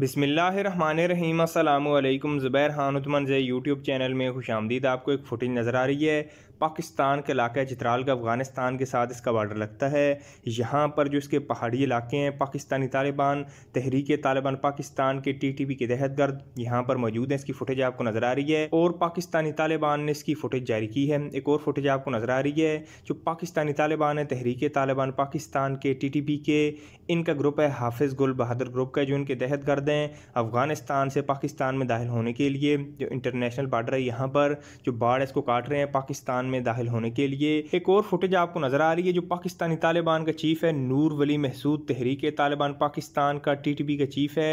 बिसमीम अल्लाम ज़ुबैर हानुतमन ज़े यूट्यूब चैनल में खुश आमदीद आपको एक फुटेज नज़र आ रही है पाकिस्तान का इलाका है चित्राल का अफ़गानिस्तान के साथ इसका बॉर्डर लगता है यहाँ पर जो इसके पहाड़ी इलाके हैं पाकिस्तानी तालिबान तहरीक तालिबान पाकिस्तान के टी टी पी के तहत गर्द यहाँ पर मौजूद है इसकी फुटेज आपको नज़र आ रही है और पाकिस्तानी तालिबान ने इसकी फुटेज जारी की है एक और फुटेज आपको नज़र आ रही है जो पाकिस्तानी तालिबान है तहरीक तालिबान पाकिस्तान के टी टी पी के इनका ग्रुप है हाफिज़ गुल बहादुर ग्रुप का जो इनके तहत गर्द हैं अफ़गानिस्तान से पाकिस्तान में दाखिल होने के लिए जो इंटरनेशनल बॉर्डर है यहाँ पर जो बाढ़ इसको काट रहे हैं पाकिस्तान में दाखिल होने के लिए एक और फुटेज आपको नजर आ रही है जो पाकिस्तानी तालिबान का चीफ है नूर वली महसूद तहरीक तालिबान पाकिस्तान का टीटीपी का चीफ है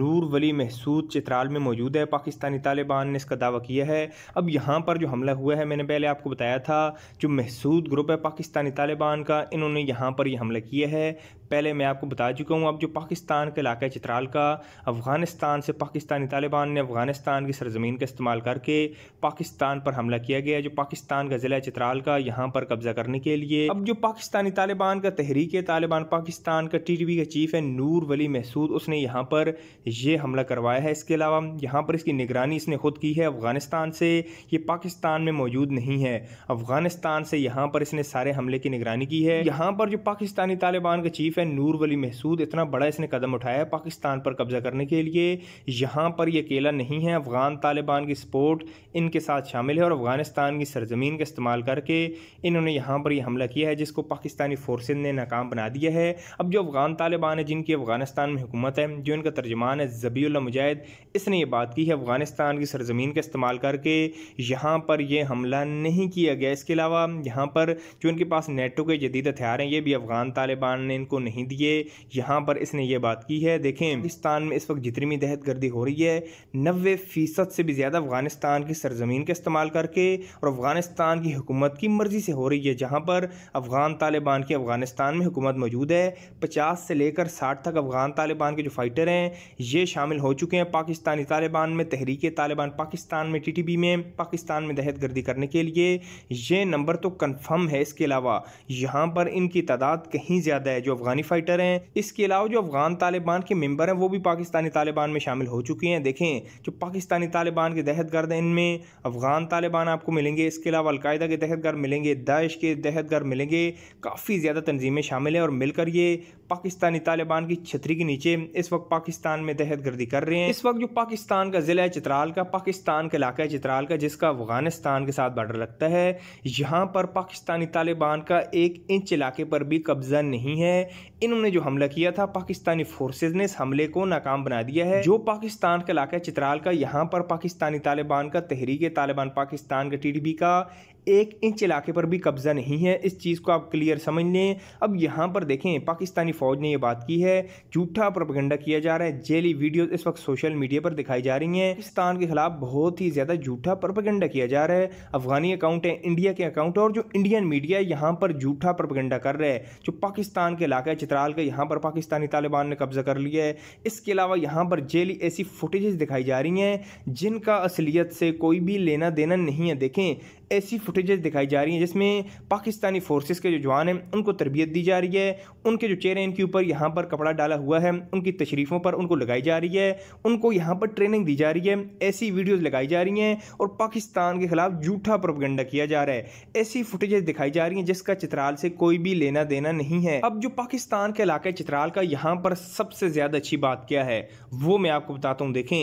नूर वली महसूद चित्राल में मौजूद है पाकिस्तानी तालिबान ने इसका दावा किया है अब यहाँ पर जो हमला हुआ है मैंने पहले आपको बताया था जो महसूद ग्रुप है पाकिस्तानी तालिबान का इन्होंने यहाँ पर यह हमला किया है पहले मैं आपको बता चुका हूँ अब जो पाकिस्तान का इलाका है चित्राल का अफ़गानिस्तान से पाकिस्तानी तालिबान ने अफ़गानिस्तान की सरजमीन का इस्तेमाल करके पाकिस्तान पर हमला किया गया जो पाकिस्तान तालिबान का ज़िला चित्राल का यहाँ पर कब्जा करने के लिए अब जो पाकिस्तानी तालिबान का तहरीक तालिबान पाकिस्तान का टी का चीफ है नूर वली महसूद उसने यहाँ पर यह हमला करवाया है इसके अलावा यहाँ पर इसकी निगरानी इसने खुद की है अफगानिस्तान से ये पाकिस्तान में मौजूद नहीं है अफगानिस्तान से यहाँ पर इसने सारे हमले की निगरानी की है यहाँ पर जो पाकिस्तानी तालिबान का चीफ है नूर वली महसूद इतना बड़ा इसने कदम उठाया है पाकिस्तान पर कब्जा करने के लिए यहाँ पर यह अकेला नहीं है अफगान तालिबान की सपोर्ट इनके साथ शामिल है और अफगानिस्तान की सरजमीन मशीन का इस्तेमाल करके इन्होंने यहाँ पर ये हमला किया है जिसको पाकिस्तानी फोर्स ने नाकाम बना दिया है अब जो अफ़गान तालिबान है जिनकी अफ़गानिस्तान में हुकूमत है जो इनका तर्जमान है जबील मुजाहिद इसने ये बात की है अफ़गानिस्तान की सरजमीन का इस्तेमाल करके यहाँ पर यह हमला नहीं किया गया इसके अलावा यहाँ पर जो इनके पास नेटो के जदीद हथियार हैं ये भी अफ़गान तालिबान ने इनको नहीं दिए यहाँ पर इसने ये बात की है देखें पाकिस्तान में इस वक्त जितनी भी गर्दी हो रही है नबे फ़ीसद से भी ज़्यादा अफ़गानिस्तान की सरजमीन का इस्तेमाल करके और अफ़गानिस्तान पाकिस्तान की हुकूमत की मर्ज़ी से हो रही है जहाँ पर अफ़गान तालिबान की अफ़गानिस्तान में हुकूमत मौजूद है पचास से लेकर साठ तक अफ़गान तालिबान के जो फ़ाइटर हैं ये शामिल हो चुके हैं पाकिस्तानी तालिबान में तहरीक तालिबान पाकिस्तान में टी में पाकिस्तान में दहशतगर्दी करने के लिए ये नंबर तो कन्फर्म है इसके अलावा यहाँ पर इनकी तादाद कहीं ज़्यादा है जो अफ़गानी फ़ाइटर हैं इसके अलावा जो अफ़गान तालिबान के मेम्बर हैं वो भी पाकिस्तानी तालिबान में शामिल हो चुके हैं देखें जो पाकिस्तानी तालिबान के दहशतगर्द हैं इनमें अफ़गान तालिबान आपको मिलेंगे इसके अलावा अब अलकायदा के तहत घर मिलेंगे दाइश के तहत घर मिलेंगे काफ़ी ज़्यादा तनजीमें शामिल हैं और मिलकर ये पाकिस्तानी तालिबान की छतरी के नीचे इस वक्त पाकिस्तान में दहशत गर्दी कर रहे हैं इस वक्त जो पाकिस्तान का ज़िला है चित्राल का पाकिस्तान का इलाका है चित्राल का जिसका अफगानिस्तान के साथ बॉर्डर लगता है यहाँ पर पाकिस्तानी तालिबान का एक इंच इलाके पर भी कब्ज़ा नहीं है इन्होंने जो हमला किया था पाकिस्तानी फोर्सेज ने इस हमले को नाकाम बना दिया है जो पाकिस्तान का इलाका चित्राल का यहाँ पर पाकिस्तानी तालिबान का तहरीक तालिबान पाकिस्तान का टीडीपी का एक इंच इलाके पर भी कब्ज़ा नहीं है इस चीज़ को आप क्लियर समझ लें अब यहाँ पर देखें पाकिस्तानी फ़ौज ने यह बात की है झूठा प्रोपेगेंडा किया जा रहा है जेली वीडियो इस वक्त सोशल मीडिया पर दिखाई जा रही हैं पाकिस्तान के खिलाफ बहुत ही ज़्यादा झूठा प्रपगंडा किया जा रहा है अफगानी अकाउंट है इंडिया के अकाउंट और जो इंडियन मीडिया यहाँ पर झूठा प्रपगंडा कर रहा है जो पाकिस्तान के इलाका है चित्राल का यहाँ पर पाकिस्तानी तालिबान ने कब्ज़ा कर लिया है इसके अलावा यहाँ पर जेली ऐसी फुटेज दिखाई जा रही हैं जिनका असलियत से कोई भी लेना देना नहीं है देखें ऐसी फुटेजेस दिखाई जा रही हैं जिसमें पाकिस्तानी फोर्सेस के जो जवान हैं उनको तरबियत दी जा रही है उनके जो चेहरे इनके ऊपर यहाँ पर कपड़ा डाला हुआ है उनकी तशरीफ़ों पर उनको लगाई जा रही है उनको यहाँ पर ट्रेनिंग दी जा रही है ऐसी वीडियोज़ लगाई जा रही हैं और पाकिस्तान के खिलाफ झूठा प्रोपगेंडा किया जा रहा है ऐसी फुटेजेस दिखाई जा रही हैं जिसका चित्राल से कोई भी लेना देना नहीं है अब जो पाकिस्तान के इलाके चित्राल का यहाँ पर सबसे ज़्यादा अच्छी बात क्या है वो मैं आपको बताता हूँ देखें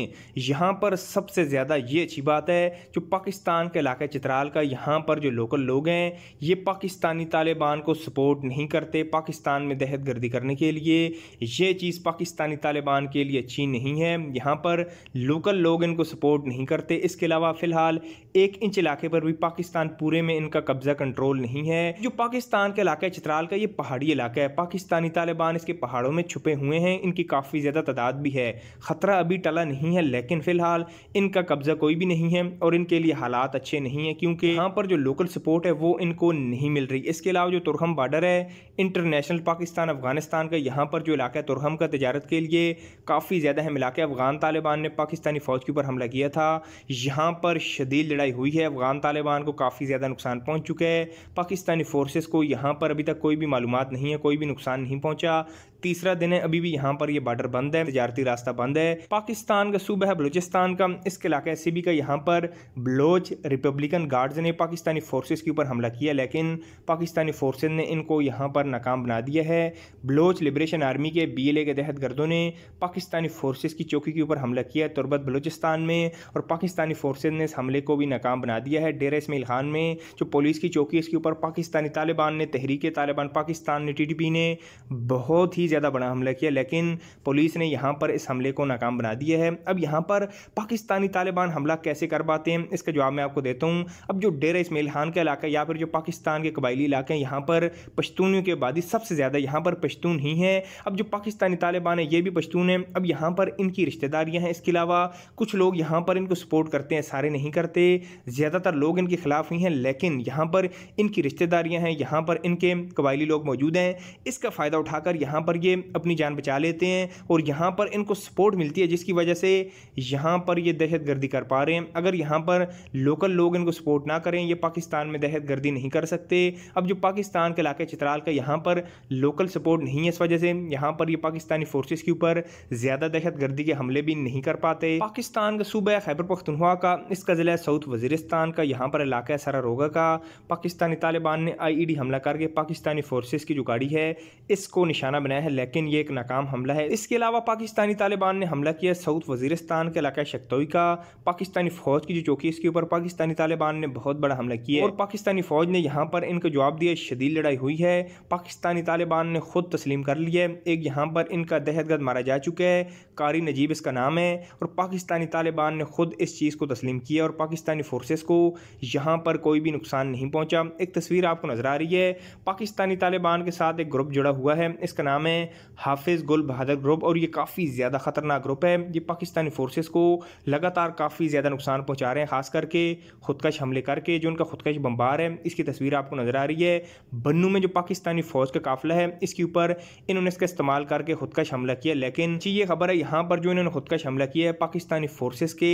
यहाँ पर सबसे ज़्यादा ये अच्छी बात है जो पाकिस्तान के इलाके चित्राल का यहाँ पर जो लोकल लोग हैं ये पाकिस्तानी तालिबान को सपोर्ट नहीं करते पाकिस्तान में दहशत गर्दी करने के लिए ये चीज़ पाकिस्तानी तालिबान के लिए अच्छी नहीं है यहाँ पर लोकल लोग इनको सपोर्ट नहीं करते इसके अलावा फ़िलहाल एक इंच इलाके पर भी पाकिस्तान पूरे में इनका कब्ज़ा कंट्रोल नहीं है जो पाकिस्तान का इलाका है चित्राल का ये पहाड़ी इलाका है पाकिस्तानी तालिबान इसके पहाड़ों में छुपे हुए हैं इनकी काफ़ी ज़्यादा तादाद भी है ख़तरा अभी टला नहीं है लेकिन फ़िलहाल इनका कब्ज़ा कोई भी नहीं है और इनके लिए हालात अच्छे नहीं हैं क्योंकि क्योंकि यहाँ पर जो लोकल सपोर्ट है वो इनको नहीं मिल रही इसके अलावा जो तुरहम बार्डर है इंटरनेशनल पाकिस्तान अफगानिस्तान का यहाँ पर जो इलाका है तुरहम का तजारत के लिए काफ़ी ज़्यादा अहम इलाका है अफगान तालिबान ने पाकिस्तानी फ़ौज के ऊपर हमला किया था यहाँ पर शदीद लड़ाई हुई है अफगान तालिबान को काफ़ी ज़्यादा नुकसान पहुँच चुका है पाकिस्तानी फोर्सेज को यहाँ पर अभी तक कोई भी मालूम नहीं है कोई भी नुकसान नहीं पहुँचा तीसरा दिन है अभी भी यहाँ पर ये बॉर्डर बंद है तजारती रास्ता बंद है पाकिस्तान का सूबा है बलोचिस्तान का इसके इलाके सीबी का यहाँ पर बलोच रिपब्लिकन गार्ड्स ने पाकिस्तानी फोर्सेज के ऊपर हमला किया लेकिन पाकिस्तानी फोर्सेज ने इनको यहाँ पर नाकाम बना दिया है बलोच लिबरेशन आर्मी के बी एल ए के तहत गर्दों ने पाकिस्तानी फोर्सेज की चौकी के ऊपर हमला किया तुरबत बलोचिस्तान में और पाकिस्तानी फोर्सेज ने इस हमले को भी नाकाम बना दिया है डेरा इसमिल खान में जो पुलिस की चौकी इसके ऊपर पाकिस्तानी तालिबान ने तहरीक तालिबान पाकिस्तान ने टी डी पी ने बहुत ही ज़्यादा बड़ा हमला किया लेकिन पुलिस ने यहाँ पर इस हमले को नाकाम बना दिया है अब यहाँ पर पाकिस्तानी तालिबान हमला कैसे कर पाते हैं इसका जवाब मैं आपको देता हूँ अब जो डेरा इसमेल खान का इलाका या फिर जो पाकिस्तान के कबायली इलाके हैं यहाँ पर पश्तूनियों के आबादी सबसे ज़्यादा यहाँ पर पश्तून ही हैं अब जो पाकिस्तानी तालिबान है ये भी पश्तून हैं अब यहाँ पर इनकी रिश्तेदारियाँ हैं इसके अलावा कुछ लोग यहाँ पर इनको सपोर्ट करते हैं सारे नहीं करते ज़्यादातर लोग इनके खिलाफ ही हैं लेकिन यहाँ पर इनकी रिश्तेदारियाँ हैं यहाँ पर इनके कबायली लोग मौजूद हैं इसका फ़ायदा उठाकर यहाँ पर ये अपनी जान बचा लेते हैं और यहाँ पर इनको सपोर्ट मिलती है जिसकी वजह से यहाँ पर ये दहशतगर्दी कर पा रहे हैं अगर यहाँ पर लोकल लोग इनको सपोर्ट ना करें ये पाकिस्तान में दहशतगर्दी नहीं कर सकते अब जो पाकिस्तान के इलाके चित्राल का यहाँ पर लोकल सपोर्ट नहीं है इस वजह से यहाँ पर ये पाकिस्तानी फोर्सेज के ऊपर ज़्यादा दहशतगर्दी के हमले भी नहीं कर पाते पाकिस्तान का सूबा खैबर पख्तनवा का इसका ज़िला साउथ वजीरिस्तान का यहाँ पर इलाका है रोगा का पाकिस्तानी तालिबान ने आई e हमला करके पाकिस्तानी फोर्सेज की जो गाड़ी है इसको निशाना बनाया है लेकिन ये एक नाकाम हमला है इसके अलावा पाकिस्तानी तालिबान ने हमला किया साउथ वजीरस्तान के इलाका शक्तोई का पाकिस्तानी फौज की जो चौकी इसके ऊपर पाकिस्तानी तालिबान ने बहुत बड़ा हमला किया और पाकिस्तानी फौज ने यहाँ पर इनको जवाब दिया शदीद लड़ाई हुई है पाकिस्तानी तालिबान ने खुद तस्लीम कर लिया एक यहाँ पर इनका दहशतगर्द मारा जा चुका है कारी नजीब इसका नाम है और पाकिस्तानी तालिबान ने खुद इस चीज़ को तस्लीम किया और पाकिस्तानी फोर्सेस को यहाँ पर कोई भी नुकसान नहीं पहुँचा एक तस्वीर आपको नज़र आ रही है पाकिस्तानी तालिबान के साथ एक ग्रुप जुड़ा हुआ है इसका नाम है हैं हाफिज़ गुल बहादुर ग्रुप और ये काफ़ी ज़्यादा ख़तरनाक ग्रुप है ये पाकिस्तानी फोर्सेस को लगातार काफ़ी ज़्यादा नुकसान पहुंचा रहे हैं ख़ास करके खुदकश हमले करके जो उनका खुदकश बम्बार है इसकी तस्वीर आपको नज़र आ रही है बन्नू में जो पाकिस्तानी फ़ौज का काफिला है इसके ऊपर इन्होंने इसका इस्तेमाल करके खुदकश हमला किया लेकिन ये खबर है यहाँ पर जो इन्होंने खुदकश हमला किया है पाकिस्तानी फोर्सेज के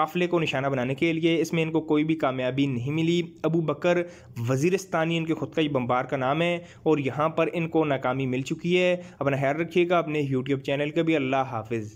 काफिले को निशाना बनाने के लिए इसमें इनको कोई भी कामयाबी नहीं मिली अबू बकर वजीरस्तानी इनके खुदकश बम्बार का नाम है और यहाँ पर इनको नाकामी मिल चुकी है अपना ख्याल रखिएगा अपने यूट्यूब चैनल का भी अल्लाह हाफिज़